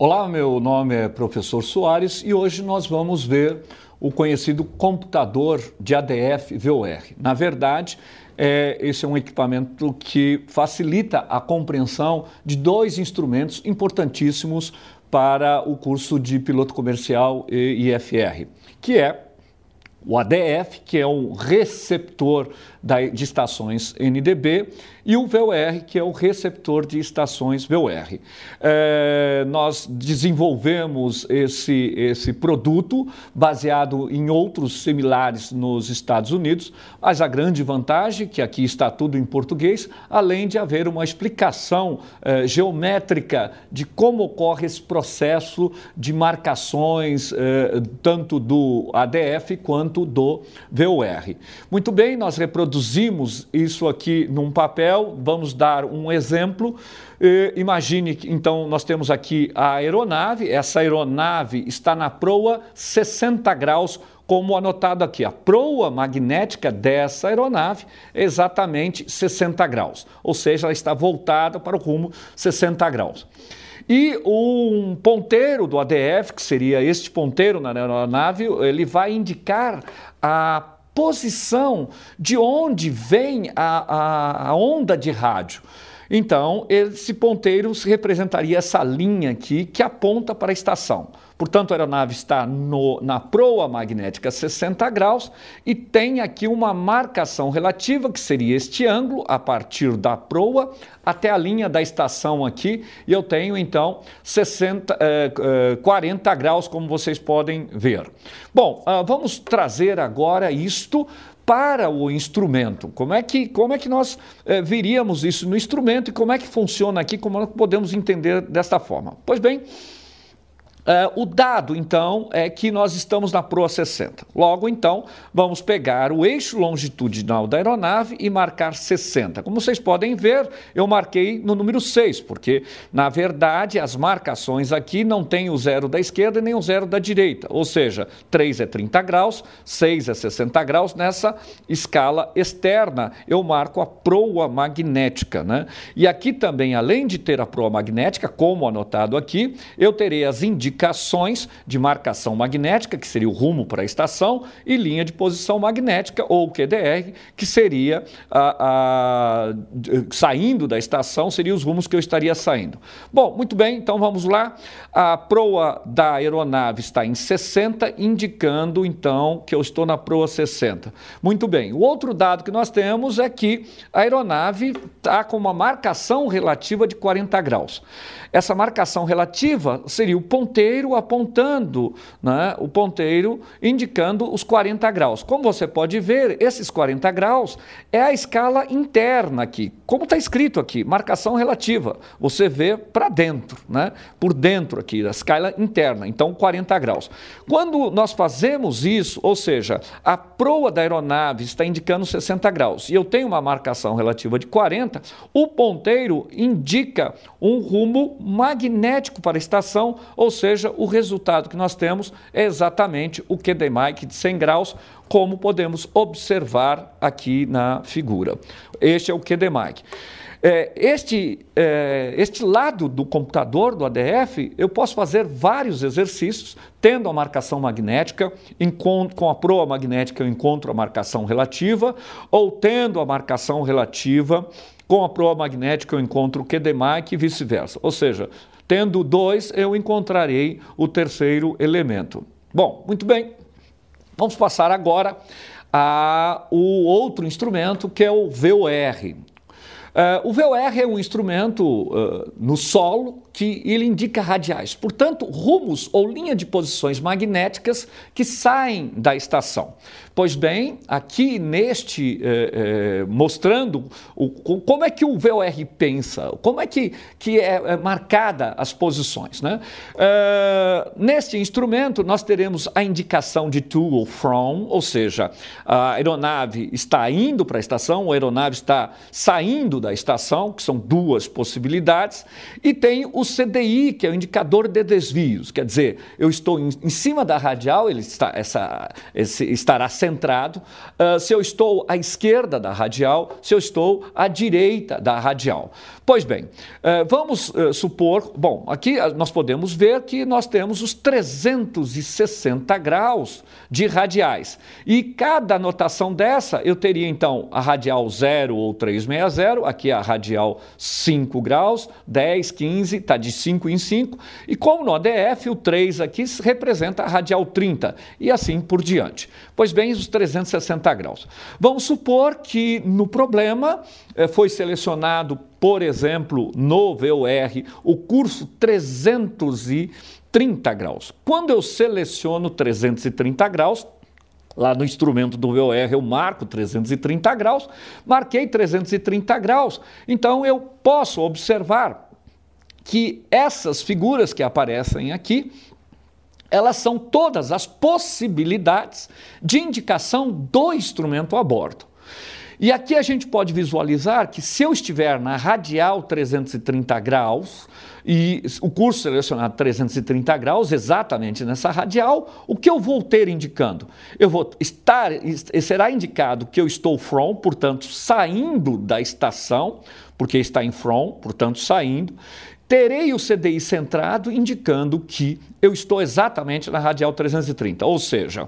Olá, meu nome é professor Soares e hoje nós vamos ver o conhecido computador de ADF-VOR. Na verdade, é, esse é um equipamento que facilita a compreensão de dois instrumentos importantíssimos para o curso de piloto comercial e IFR, que é o ADF, é que é um receptor de estações NDB, e o VOR, que é o receptor de estações VOR. É, nós desenvolvemos esse, esse produto baseado em outros similares nos Estados Unidos, mas a grande vantagem, que aqui está tudo em português, além de haver uma explicação é, geométrica de como ocorre esse processo de marcações, é, tanto do ADF quanto do VOR. Muito bem, nós reproduzimos isso aqui num papel, vamos dar um exemplo. imagine que, então, nós temos aqui a aeronave, essa aeronave está na proa 60 graus como anotado aqui, a proa magnética dessa aeronave é exatamente 60 graus, ou seja, ela está voltada para o rumo 60 graus. E um ponteiro do ADF, que seria este ponteiro na aeronave, ele vai indicar a posição de onde vem a, a, a onda de rádio. Então, esse ponteiro representaria essa linha aqui que aponta para a estação. Portanto, a aeronave está no, na proa magnética 60 graus e tem aqui uma marcação relativa, que seria este ângulo, a partir da proa até a linha da estação aqui. E eu tenho, então, 60, eh, eh, 40 graus, como vocês podem ver. Bom, ah, vamos trazer agora isto para o instrumento. Como é que, como é que nós é, veríamos isso no instrumento e como é que funciona aqui, como nós podemos entender desta forma? Pois bem. Uh, o dado, então, é que nós estamos na proa 60. Logo, então, vamos pegar o eixo longitudinal da aeronave e marcar 60. Como vocês podem ver, eu marquei no número 6, porque, na verdade, as marcações aqui não tem o zero da esquerda e nem o zero da direita. Ou seja, 3 é 30 graus, 6 é 60 graus. Nessa escala externa, eu marco a proa magnética. Né? E aqui também, além de ter a proa magnética, como anotado aqui, eu terei as indicações indicações de marcação magnética, que seria o rumo para a estação, e linha de posição magnética, ou QDR, que seria a, a, saindo da estação, seria os rumos que eu estaria saindo. Bom, muito bem, então vamos lá. A proa da aeronave está em 60, indicando então que eu estou na proa 60. Muito bem, o outro dado que nós temos é que a aeronave está com uma marcação relativa de 40 graus essa marcação relativa seria o ponteiro apontando, né? o ponteiro indicando os 40 graus. Como você pode ver, esses 40 graus é a escala interna aqui. Como está escrito aqui, marcação relativa. Você vê para dentro, né? por dentro aqui, da escala interna, então 40 graus. Quando nós fazemos isso, ou seja, a proa da aeronave está indicando 60 graus e eu tenho uma marcação relativa de 40, o ponteiro indica um rumo magnético para a estação, ou seja, o resultado que nós temos é exatamente o Mike de 100 graus, como podemos observar aqui na figura. Este é o Mike. É, este, é, este lado do computador, do ADF, eu posso fazer vários exercícios, tendo a marcação magnética, com a proa magnética eu encontro a marcação relativa, ou tendo a marcação relativa, com a proa magnética eu encontro o QDMAC e vice-versa. Ou seja, tendo dois, eu encontrarei o terceiro elemento. Bom, muito bem. Vamos passar agora a o outro instrumento que é o VOR. Uh, o VOR é um instrumento uh, no solo que ele indica radiais, portanto, rumos ou linha de posições magnéticas que saem da estação. Pois bem, aqui neste, eh, eh, mostrando o, como é que o VOR pensa, como é que, que é, é marcada as posições. Né? Eh, neste instrumento, nós teremos a indicação de to ou from, ou seja, a aeronave está indo para a estação, ou a aeronave está saindo da estação, que são duas possibilidades, e tem o CDI, que é o indicador de desvios, quer dizer, eu estou em, em cima da radial, ele está, essa, esse, estará sendo concentrado, uh, ah, se eu estou à esquerda da radial, se eu estou à direita da radial. Pois bem, uh, vamos uh, supor, bom, aqui nós podemos ver que nós temos os 360 graus de radiais. E cada notação dessa, eu teria então a radial 0 ou 360, aqui é a radial 5 graus, 10, 15, está de 5 em 5, e como no ADF, o 3 aqui representa a radial 30, e assim por diante. Pois bem, os 360 graus. Vamos supor que no problema eh, foi selecionado, por exemplo, no VOR, o curso 330 graus. Quando eu seleciono 330 graus, lá no instrumento do VOR eu marco 330 graus, marquei 330 graus. Então eu posso observar que essas figuras que aparecem aqui elas são todas as possibilidades de indicação do instrumento a bordo. E aqui a gente pode visualizar que se eu estiver na radial 330 graus, e o curso selecionado 330 graus, exatamente nessa radial, o que eu vou ter indicando? Eu vou estar, será indicado que eu estou from, portanto, saindo da estação, porque está em from, portanto, saindo terei o CDI centrado, indicando que eu estou exatamente na radial 330. Ou seja,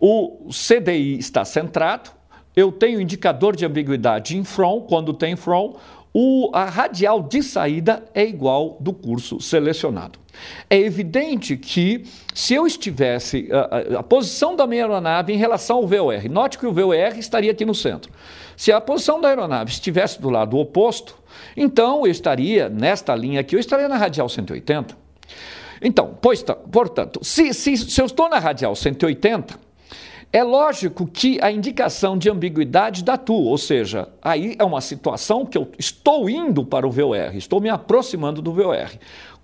o CDI está centrado, eu tenho indicador de ambiguidade em from, quando tem from, o, a radial de saída é igual do curso selecionado. É evidente que se eu estivesse, a, a, a, posição da minha aeronave em relação ao VOR, note que o VOR estaria aqui no centro. Se a posição da aeronave estivesse do lado oposto, então, eu estaria, nesta linha aqui, eu estaria na radial 180. Então, pois, tá, portanto, se, se, se eu estou na radial 180, é lógico que a indicação de ambiguidade da tu, ou seja, aí é uma situação que eu estou indo para o VOR, estou me aproximando do VOR.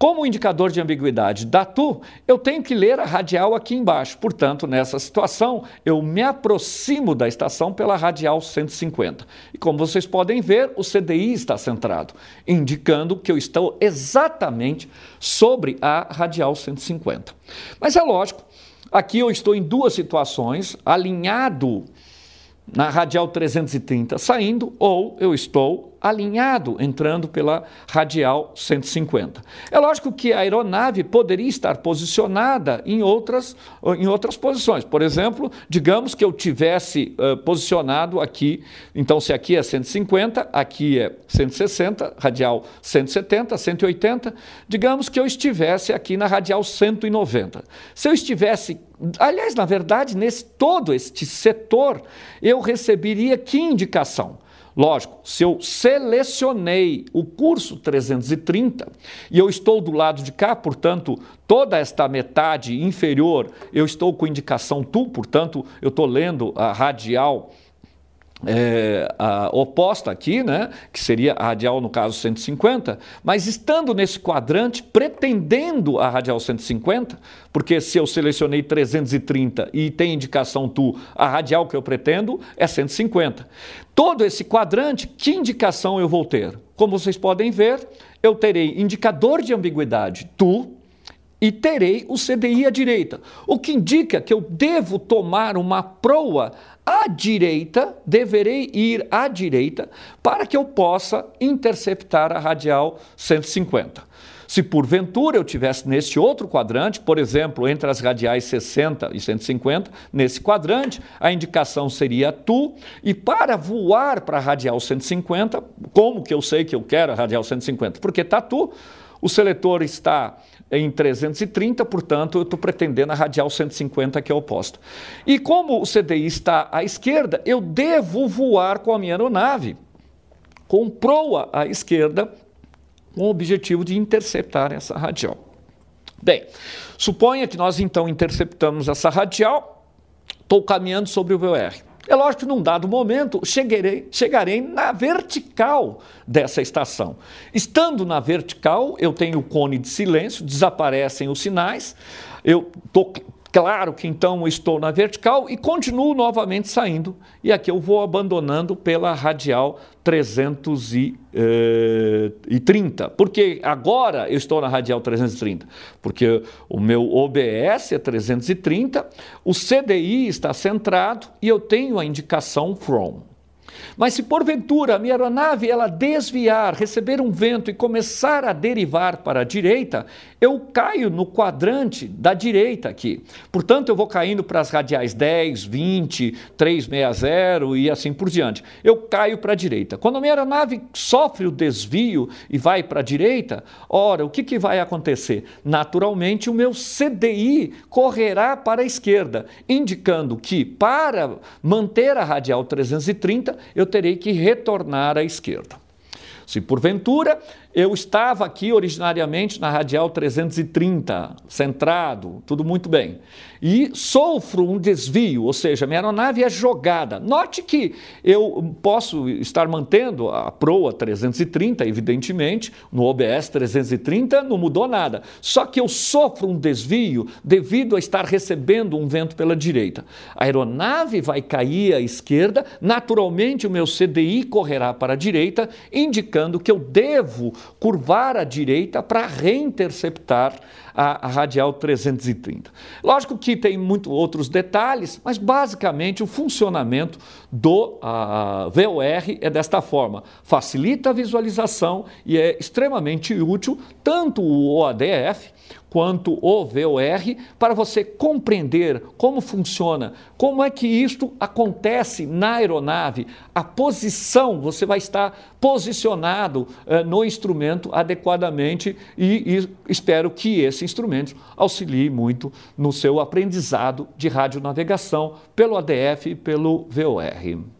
Como indicador de ambiguidade da tu, eu tenho que ler a radial aqui embaixo. Portanto, nessa situação, eu me aproximo da estação pela radial 150. E como vocês podem ver, o CDI está centrado, indicando que eu estou exatamente sobre a radial 150. Mas é lógico, aqui eu estou em duas situações, alinhado na radial 330 saindo ou eu estou alinhado, entrando pela radial 150. É lógico que a aeronave poderia estar posicionada em outras, em outras posições. Por exemplo, digamos que eu tivesse uh, posicionado aqui, então se aqui é 150, aqui é 160, radial 170, 180, digamos que eu estivesse aqui na radial 190. Se eu estivesse Aliás, na verdade, nesse todo este setor, eu receberia que indicação? Lógico, se eu selecionei o curso 330 e eu estou do lado de cá, portanto, toda esta metade inferior eu estou com indicação tu, portanto, eu estou lendo a radial é, oposta aqui, né, que seria a radial, no caso, 150, mas estando nesse quadrante, pretendendo a radial 150, porque se eu selecionei 330 e tem indicação tu, a radial que eu pretendo é 150. Todo esse quadrante, que indicação eu vou ter? Como vocês podem ver, eu terei indicador de ambiguidade tu, e terei o CDI à direita, o que indica que eu devo tomar uma proa à direita, deverei ir à direita para que eu possa interceptar a radial 150. Se porventura eu tivesse neste outro quadrante, por exemplo, entre as radiais 60 e 150, nesse quadrante, a indicação seria tu, e para voar para a radial 150, como que eu sei que eu quero a radial 150? Porque está tu, o seletor está em 330, portanto, eu estou pretendendo a radial 150, que é o oposto. E como o CDI está à esquerda, eu devo voar com a minha aeronave com proa à esquerda, com o objetivo de interceptar essa radial. Bem, suponha que nós então interceptamos essa radial, estou caminhando sobre o VOR. É lógico que num dado momento chegarei, chegarei na vertical dessa estação. Estando na vertical, eu tenho o cone de silêncio, desaparecem os sinais, eu estou Claro que então estou na vertical e continuo novamente saindo. E aqui eu vou abandonando pela radial 330. Eh, porque agora eu estou na radial 330, porque o meu OBS é 330, o CDI está centrado e eu tenho a indicação from. Mas se porventura a minha aeronave ela desviar, receber um vento e começar a derivar para a direita, eu caio no quadrante da direita aqui. Portanto, eu vou caindo para as radiais 10, 20, 360 e assim por diante. Eu caio para a direita. Quando a minha aeronave sofre o desvio e vai para a direita, ora, o que, que vai acontecer? Naturalmente, o meu CDI correrá para a esquerda, indicando que para manter a radial 330, eu terei que retornar à esquerda. Se porventura eu estava aqui originariamente na radial 330, centrado, tudo muito bem. E sofro um desvio, ou seja, minha aeronave é jogada. Note que eu posso estar mantendo a proa 330, evidentemente, no OBS 330 não mudou nada. Só que eu sofro um desvio devido a estar recebendo um vento pela direita. A aeronave vai cair à esquerda, naturalmente o meu CDI correrá para a direita, indicando que eu devo curvar à direita para reinterceptar a, a radial 330. Lógico que tem muito outros detalhes, mas basicamente o funcionamento do a, VOR é desta forma: facilita a visualização e é extremamente útil tanto o OADF quanto o VOR para você compreender como funciona, como é que isto acontece na aeronave, a posição, você vai estar posicionado eh, no instrumento adequadamente e, e espero que esse esse instrumento auxilie muito no seu aprendizado de radionavegação pelo ADF e pelo VOR.